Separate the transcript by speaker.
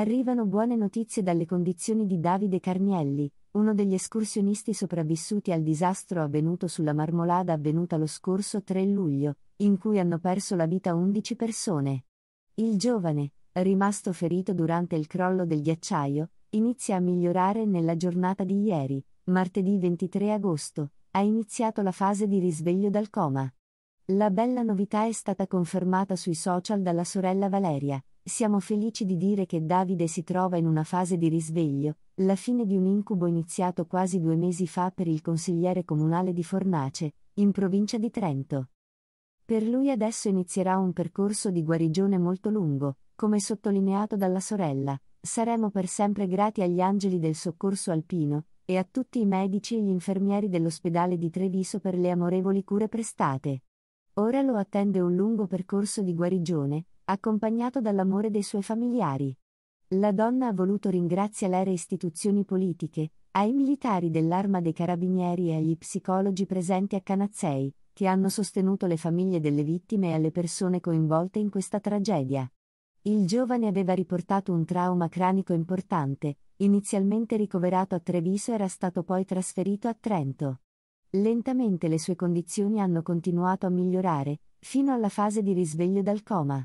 Speaker 1: Arrivano buone notizie dalle condizioni di Davide Carnielli, uno degli escursionisti sopravvissuti al disastro avvenuto sulla Marmolada avvenuta lo scorso 3 luglio, in cui hanno perso la vita 11 persone. Il giovane, rimasto ferito durante il crollo del ghiacciaio, inizia a migliorare nella giornata di ieri, martedì 23 agosto, ha iniziato la fase di risveglio dal coma. La bella novità è stata confermata sui social dalla sorella Valeria, siamo felici di dire che Davide si trova in una fase di risveglio, la fine di un incubo iniziato quasi due mesi fa per il consigliere comunale di Fornace, in provincia di Trento. Per lui adesso inizierà un percorso di guarigione molto lungo, come sottolineato dalla sorella. Saremo per sempre grati agli angeli del soccorso alpino e a tutti i medici e gli infermieri dell'ospedale di Treviso per le amorevoli cure prestate. Ora lo attende un lungo percorso di guarigione, accompagnato dall'amore dei suoi familiari. La donna ha voluto ringraziare le istituzioni politiche, ai militari dell'Arma dei Carabinieri e agli psicologi presenti a Canazzei, che hanno sostenuto le famiglie delle vittime e alle persone coinvolte in questa tragedia. Il giovane aveva riportato un trauma cranico importante, inizialmente ricoverato a Treviso era stato poi trasferito a Trento. Lentamente le sue condizioni hanno continuato a migliorare, fino alla fase di risveglio dal coma.